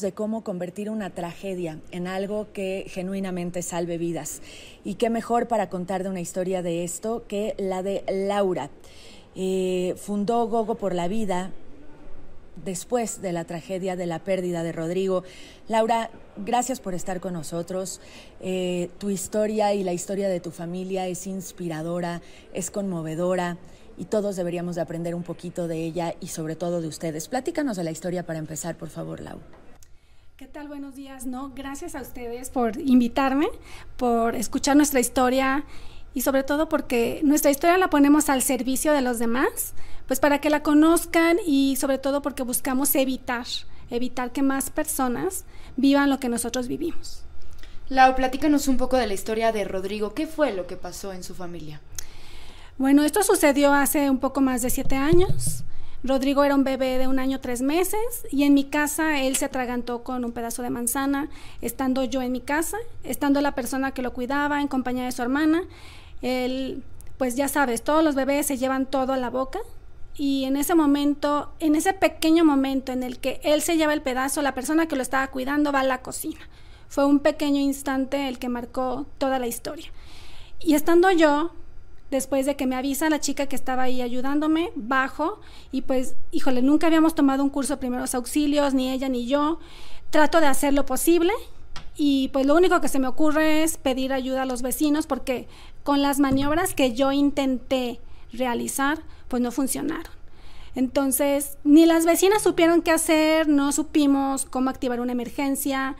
de cómo convertir una tragedia en algo que genuinamente salve vidas. Y qué mejor para contar de una historia de esto que la de Laura. Eh, fundó Gogo por la Vida después de la tragedia de la pérdida de Rodrigo. Laura, gracias por estar con nosotros. Eh, tu historia y la historia de tu familia es inspiradora, es conmovedora y todos deberíamos de aprender un poquito de ella y sobre todo de ustedes. Platícanos de la historia para empezar, por favor, Laura. ¿Qué tal? Buenos días. No, gracias a ustedes por invitarme, por escuchar nuestra historia y sobre todo porque nuestra historia la ponemos al servicio de los demás, pues para que la conozcan y sobre todo porque buscamos evitar, evitar que más personas vivan lo que nosotros vivimos. Lau, platícanos un poco de la historia de Rodrigo. ¿Qué fue lo que pasó en su familia? Bueno, esto sucedió hace un poco más de siete años. Rodrigo era un bebé de un año tres meses y en mi casa él se atragantó con un pedazo de manzana, estando yo en mi casa, estando la persona que lo cuidaba en compañía de su hermana. Él, pues ya sabes, todos los bebés se llevan todo a la boca y en ese momento, en ese pequeño momento en el que él se lleva el pedazo, la persona que lo estaba cuidando va a la cocina. Fue un pequeño instante el que marcó toda la historia. Y estando yo, Después de que me avisa la chica que estaba ahí ayudándome, bajo y pues, híjole, nunca habíamos tomado un curso de primeros auxilios, ni ella ni yo. Trato de hacer lo posible y pues lo único que se me ocurre es pedir ayuda a los vecinos porque con las maniobras que yo intenté realizar, pues no funcionaron. Entonces, ni las vecinas supieron qué hacer, no supimos cómo activar una emergencia,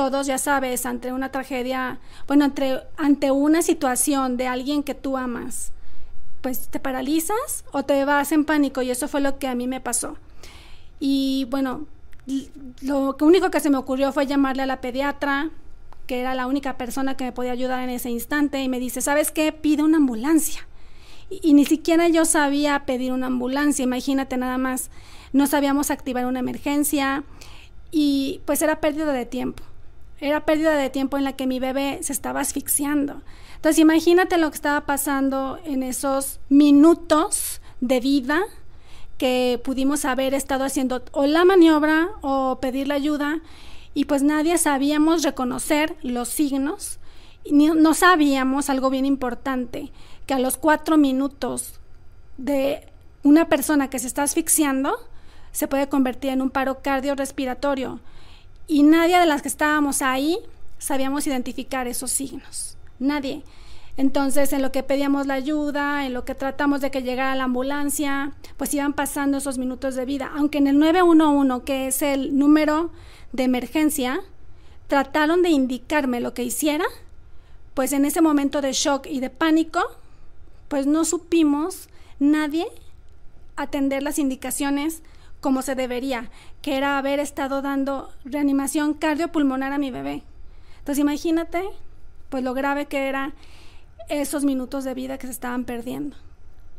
todos, ya sabes, ante una tragedia, bueno, ante, ante una situación de alguien que tú amas, pues te paralizas o te vas en pánico y eso fue lo que a mí me pasó. Y bueno, lo único que se me ocurrió fue llamarle a la pediatra, que era la única persona que me podía ayudar en ese instante, y me dice, ¿sabes qué? Pide una ambulancia. y ni siquiera yo sabía pedir una ambulancia, imagínate nada más. No sabíamos activar una emergencia y pues era pérdida de tiempo era pérdida de tiempo en la que mi bebé se estaba asfixiando. Entonces imagínate lo que estaba pasando en esos minutos de vida que pudimos haber estado haciendo o la maniobra o pedir la ayuda y pues nadie sabíamos reconocer los signos, no sabíamos algo bien importante, que a los cuatro minutos de una persona que se está asfixiando se puede convertir en un paro cardiorrespiratorio. Y nadie de las que estábamos ahí sabíamos identificar esos signos. Nadie. Entonces, en lo que pedíamos la ayuda, en lo que tratamos de que llegara la ambulancia, pues iban pasando esos minutos de vida. Aunque en el 911, que es el número de emergencia, trataron de indicarme lo que hiciera, pues en ese momento de shock y de pánico, pues no supimos nadie atender las indicaciones como se debería, que era haber estado dando reanimación cardiopulmonar a mi bebé. Entonces imagínate, pues lo grave que eran esos minutos de vida que se estaban perdiendo.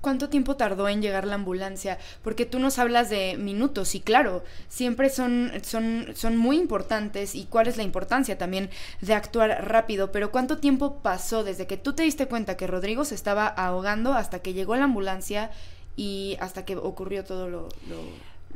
¿Cuánto tiempo tardó en llegar la ambulancia? Porque tú nos hablas de minutos y claro, siempre son, son, son muy importantes y cuál es la importancia también de actuar rápido, pero ¿cuánto tiempo pasó desde que tú te diste cuenta que Rodrigo se estaba ahogando hasta que llegó la ambulancia y hasta que ocurrió todo lo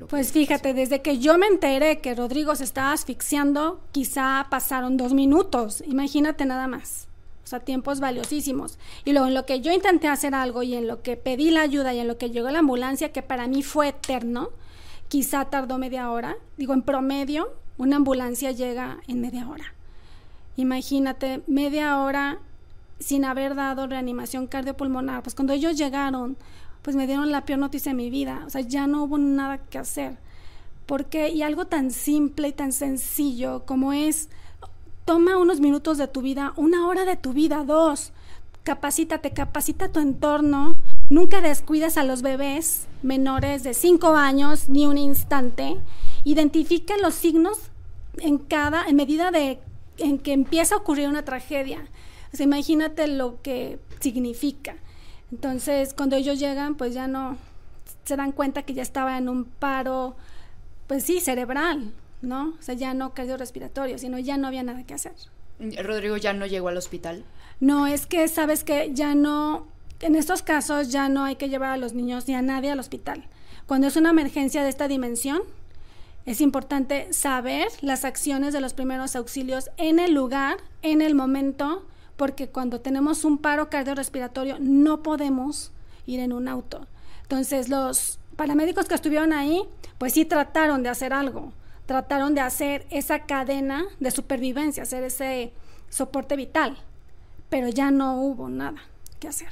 pues fíjate, desde que yo me enteré que Rodrigo se estaba asfixiando, quizá pasaron dos minutos, imagínate nada más. O sea, tiempos valiosísimos. Y luego en lo que yo intenté hacer algo y en lo que pedí la ayuda y en lo que llegó la ambulancia, que para mí fue eterno, quizá tardó media hora. Digo, en promedio, una ambulancia llega en media hora. Imagínate, media hora sin haber dado reanimación cardiopulmonar. Pues cuando ellos llegaron, pues me dieron la peor noticia de mi vida. O sea, ya no hubo nada que hacer. Porque, y algo tan simple y tan sencillo como es, toma unos minutos de tu vida, una hora de tu vida, dos, capacítate, capacita tu entorno, nunca descuidas a los bebés menores de cinco años ni un instante, identifica los signos en cada, en medida de en que empieza a ocurrir una tragedia. O sea, imagínate lo que significa. Entonces, cuando ellos llegan, pues ya no se dan cuenta que ya estaba en un paro, pues sí, cerebral, ¿no? O sea, ya no respiratorio, sino ya no había nada que hacer. Rodrigo ya no llegó al hospital. No, es que sabes que ya no, en estos casos ya no hay que llevar a los niños ni a nadie al hospital. Cuando es una emergencia de esta dimensión, es importante saber las acciones de los primeros auxilios en el lugar, en el momento, porque cuando tenemos un paro cardiorrespiratorio no podemos ir en un auto. Entonces los paramédicos que estuvieron ahí, pues sí trataron de hacer algo, trataron de hacer esa cadena de supervivencia, hacer ese soporte vital, pero ya no hubo nada que hacer.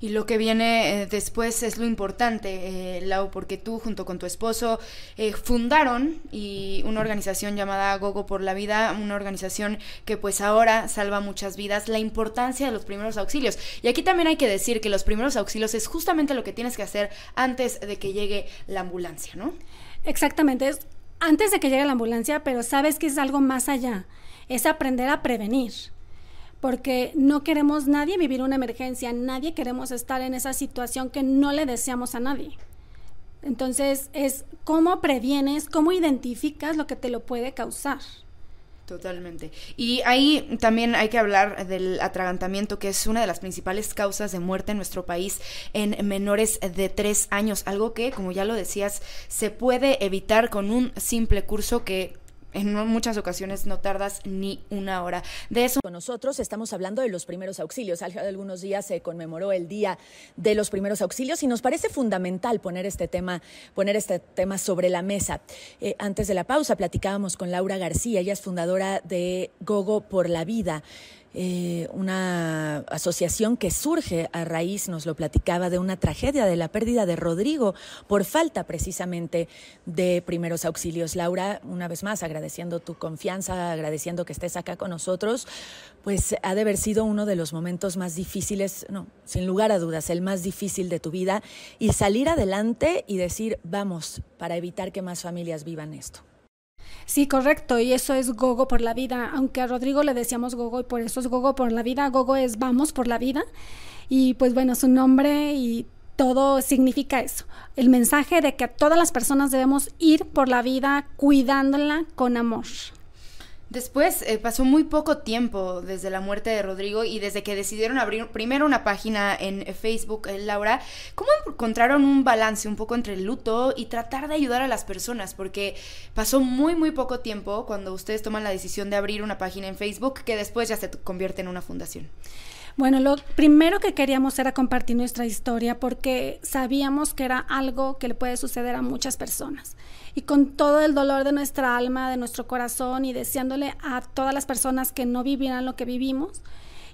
Y lo que viene eh, después es lo importante, eh, Lau, porque tú junto con tu esposo eh, fundaron y una organización llamada Gogo por la Vida, una organización que pues ahora salva muchas vidas, la importancia de los primeros auxilios. Y aquí también hay que decir que los primeros auxilios es justamente lo que tienes que hacer antes de que llegue la ambulancia, ¿no? Exactamente, es antes de que llegue la ambulancia, pero sabes que es algo más allá, es aprender a prevenir porque no queremos nadie vivir una emergencia, nadie queremos estar en esa situación que no le deseamos a nadie. Entonces es cómo previenes, cómo identificas lo que te lo puede causar. Totalmente. Y ahí también hay que hablar del atragantamiento, que es una de las principales causas de muerte en nuestro país en menores de tres años, algo que, como ya lo decías, se puede evitar con un simple curso que en muchas ocasiones no tardas ni una hora. De eso. Con nosotros estamos hablando de los primeros auxilios. algunos días se conmemoró el Día de los Primeros Auxilios y nos parece fundamental poner este tema, poner este tema sobre la mesa. Eh, antes de la pausa platicábamos con Laura García, ella es fundadora de Gogo por la Vida. Eh, una asociación que surge a raíz, nos lo platicaba, de una tragedia, de la pérdida de Rodrigo por falta precisamente de primeros auxilios. Laura, una vez más, agradeciendo tu confianza, agradeciendo que estés acá con nosotros, pues ha de haber sido uno de los momentos más difíciles, no, sin lugar a dudas, el más difícil de tu vida y salir adelante y decir, vamos, para evitar que más familias vivan esto. Sí, correcto, y eso es gogo por la vida, aunque a Rodrigo le decíamos gogo y por eso es gogo por la vida, gogo es vamos por la vida, y pues bueno, su nombre y todo significa eso, el mensaje de que todas las personas debemos ir por la vida cuidándola con amor. Después eh, pasó muy poco tiempo desde la muerte de Rodrigo y desde que decidieron abrir primero una página en eh, Facebook, eh, Laura, ¿cómo encontraron un balance un poco entre el luto y tratar de ayudar a las personas? Porque pasó muy, muy poco tiempo cuando ustedes toman la decisión de abrir una página en Facebook que después ya se convierte en una fundación. Bueno, lo primero que queríamos era compartir nuestra historia porque sabíamos que era algo que le puede suceder a muchas personas. Y con todo el dolor de nuestra alma, de nuestro corazón y deseándole a todas las personas que no vivieran lo que vivimos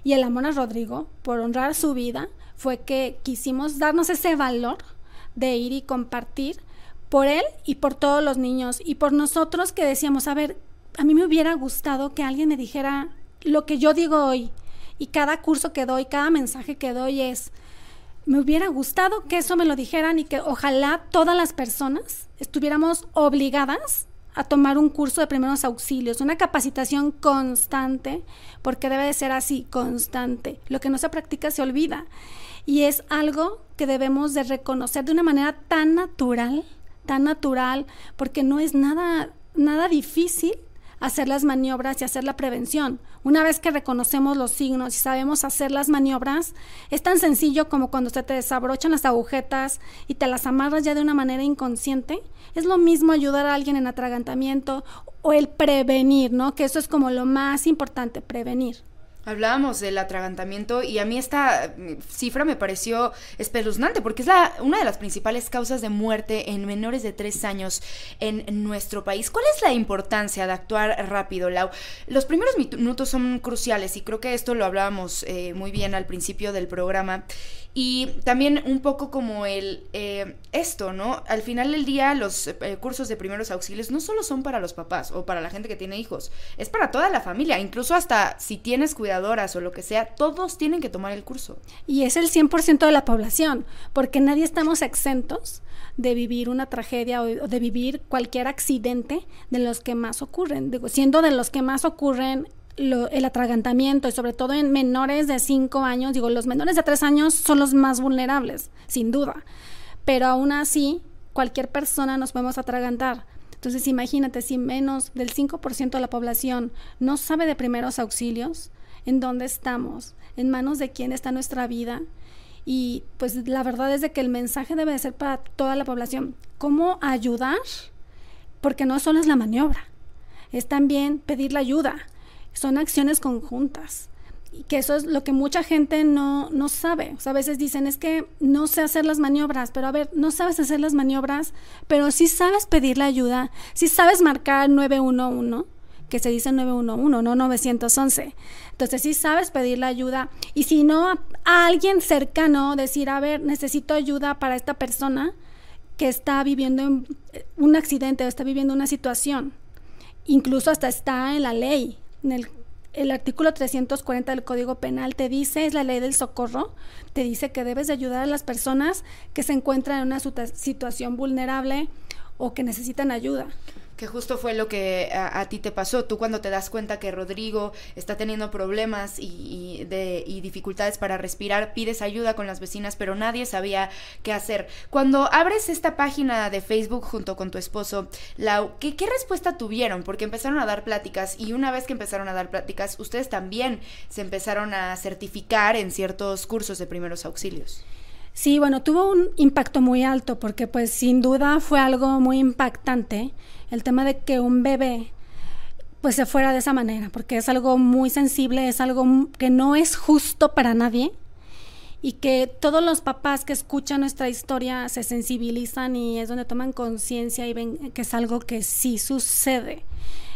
y el amor a Rodrigo por honrar su vida, fue que quisimos darnos ese valor de ir y compartir por él y por todos los niños y por nosotros que decíamos, a ver, a mí me hubiera gustado que alguien me dijera lo que yo digo hoy, y cada curso que doy, cada mensaje que doy es, me hubiera gustado que eso me lo dijeran y que ojalá todas las personas estuviéramos obligadas a tomar un curso de primeros auxilios, una capacitación constante, porque debe de ser así, constante. Lo que no se practica se olvida. Y es algo que debemos de reconocer de una manera tan natural, tan natural, porque no es nada, nada difícil hacer las maniobras y hacer la prevención. Una vez que reconocemos los signos y sabemos hacer las maniobras, es tan sencillo como cuando se te desabrochan las agujetas y te las amarras ya de una manera inconsciente. Es lo mismo ayudar a alguien en atragantamiento o el prevenir, ¿no? Que eso es como lo más importante, prevenir. Hablábamos del atragantamiento y a mí esta mm, cifra me pareció espeluznante porque es la, una de las principales causas de muerte en menores de tres años en nuestro país. ¿Cuál es la importancia de actuar rápido, Lau? Los primeros minutos son cruciales y creo que esto lo hablábamos eh, muy bien al principio del programa. Y también un poco como el eh, esto, ¿no? Al final del día los eh, cursos de primeros auxilios no solo son para los papás o para la gente que tiene hijos, es para toda la familia, incluso hasta si tienes cuidado o lo que sea, todos tienen que tomar el curso. Y es el 100% de la población, porque nadie estamos exentos de vivir una tragedia o, de vivir cualquier accidente de los que más ocurren, Digo, siendo de los que más ocurren el atragantamiento y sobre todo en menores de 5 años, digo, los menores de 3 años son los más vulnerables, sin duda, pero aún así cualquier persona nos podemos atragantar. Entonces imagínate, si menos del 5% de la población no sabe de primeros auxilios, en dónde estamos, en manos de quién está nuestra vida. Y pues la verdad es de que el mensaje debe de ser para toda la población. ¿Cómo ayudar? Porque no solo es la maniobra, es también pedir la ayuda. Son acciones conjuntas. Y que eso es lo que mucha gente no, no sabe. O sea, a veces dicen, es que no sé hacer las maniobras, pero a ver, no sabes hacer las maniobras, pero sí sabes pedir la ayuda, sí sabes marcar 911 que se dice 911, no 911. Entonces sí sabes pedir la ayuda y si no a, alguien cercano decir, a ver, necesito ayuda para esta persona que está viviendo eh, un accidente o está viviendo una situación. Incluso hasta está en la ley, en el artículo 340 del Código Penal te dice, es la ley del socorro, te dice que debes de ayudar a las personas que se encuentran en una situación vulnerable o que necesitan ayuda que justo fue lo que a, ti te pasó. Tú cuando te das cuenta que Rodrigo está teniendo problemas y, de, y, dificultades para respirar, pides ayuda con las vecinas, pero nadie sabía qué hacer. Cuando abres esta página de Facebook junto con tu esposo, Lau, ¿qué, respuesta tuvieron? Porque empezaron a dar pláticas y una vez que empezaron a dar pláticas, ustedes también se empezaron a certificar en ciertos cursos de primeros auxilios. Sí, bueno, tuvo un impacto muy alto porque pues sin duda fue algo muy impactante el tema de que un bebé pues se fuera de esa manera, porque es algo muy sensible, es algo que no es justo para nadie y que todos los papás que escuchan nuestra historia se sensibilizan y es donde toman conciencia y ven que es algo que sí sucede.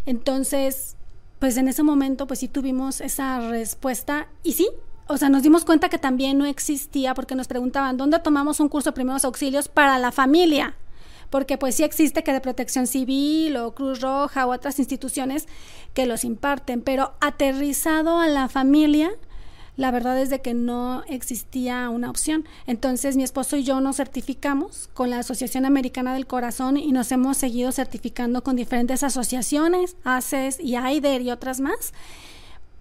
Entonces, pues en ese momento pues sí tuvimos esa respuesta y sí, o sea, nos dimos cuenta que también no existía porque nos preguntaban, ¿dónde tomamos un curso de primeros auxilios para la familia? Porque pues sí existe que de protección civil o Cruz Roja u otras instituciones que los imparten, pero aterrizado a la familia, la verdad es de que no existía una opción. Entonces mi esposo y yo nos certificamos con la Asociación Americana del Corazón y nos hemos seguido certificando con diferentes asociaciones, ACES y AIDER y otras más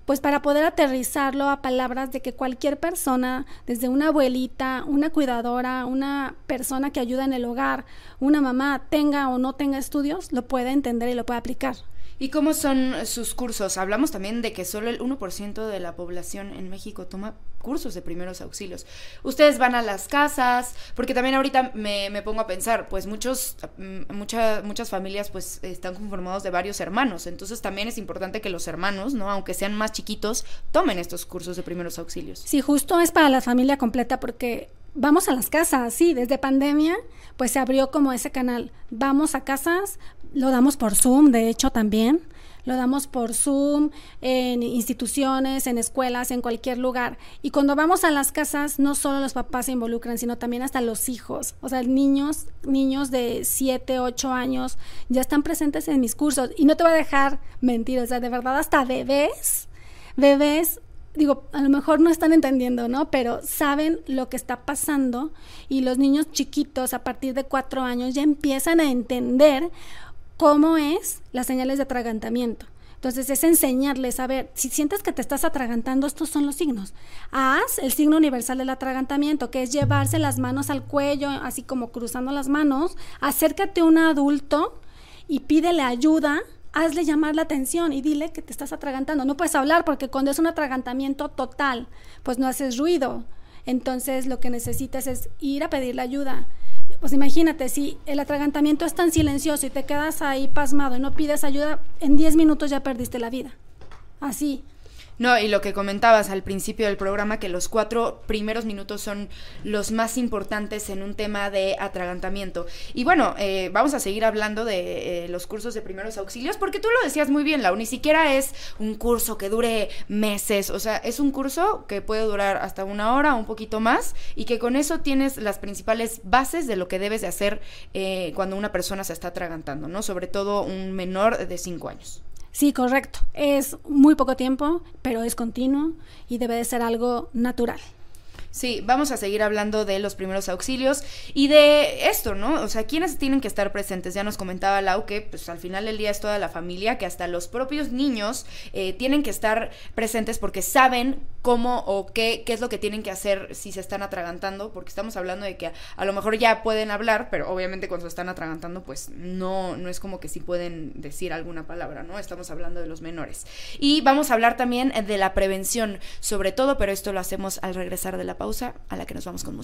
pues para poder aterrizarlo a palabras de que cualquier persona, desde una abuelita, una cuidadora, una persona que ayuda en el hogar, una mamá, tenga o no tenga estudios, lo puede entender y lo puede aplicar. ¿Y cómo son sus cursos? Hablamos también de que solo el 1% de la población en México toma cursos de primeros auxilios. Ustedes van a las casas, porque también ahorita me, me pongo a pensar, pues muchos, mm, muchas familias pues están conformados de varios hermanos, entonces también es importante que los hermanos, ¿no? Aunque sean más chiquitos, tomen estos cursos de primeros auxilios. Sí, justo es para la familia completa porque vamos a las casas, sí, desde pandemia, pues se abrió como ese canal. Vamos a casas, lo damos por Zoom, de hecho, también. Lo damos por Zoom, en instituciones, en escuelas, en cualquier lugar. Y cuando vamos a las casas, no solo los papás se involucran, sino también hasta los hijos. O sea, niños, niños de 7, 8 años ya están presentes en mis cursos. Y no te voy a dejar mentir, o sea, de verdad, hasta bebés, bebés digo, a lo mejor no están entendiendo, ¿no? Pero saben lo que está pasando y los niños chiquitos a partir de cuatro años ya empiezan a entender cómo es las señales de atragantamiento. Entonces es enseñarles, a ver, si sientes que te estás atragantando, estos son los signos. Haz el signo universal del atragantamiento, que es llevarse las manos al cuello, así como cruzando las manos. Acércate a un adulto y pídele ayuda hazle llamar la atención y dile que te estás atragantando. No puedes hablar porque cuando es un atragantamiento total, pues no haces ruido. Entonces lo que necesitas es ir a pedirle ayuda. Pues imagínate, si el atragantamiento es tan silencioso y te quedas ahí pasmado y no pides ayuda, en 10 minutos ya perdiste la vida. Así. No, y lo que comentabas al principio del programa, que los cuatro primeros minutos son los más importantes en un tema de atragantamiento. Y bueno, eh, vamos a seguir hablando de eh, los cursos de primeros auxilios, porque tú lo decías muy bien, Lau, ni siquiera es un curso que dure meses, o sea, es un curso que puede durar hasta una hora, un poquito más, y que con eso tienes las principales bases de lo que debes de hacer eh, cuando una persona se está atragantando, ¿no? Sobre todo un menor de cinco años. Sí, correcto. Es muy poco tiempo, pero es continuo y debe de ser algo natural. Sí, vamos a seguir hablando de los primeros auxilios y de esto, ¿no? O sea, ¿quiénes tienen que estar presentes? Ya nos comentaba Lau que pues al final del día es toda la familia, que hasta los propios niños eh, tienen que estar presentes porque saben cómo o qué, qué es lo que tienen que hacer si se están atragantando, porque estamos hablando de que a, lo mejor ya pueden hablar, pero obviamente cuando se están atragantando pues no, no es como que sí pueden decir alguna palabra, ¿no? Estamos hablando de los menores. Y vamos a hablar también de la prevención, sobre todo, pero esto lo hacemos al regresar de la pausa a la que nos vamos con música.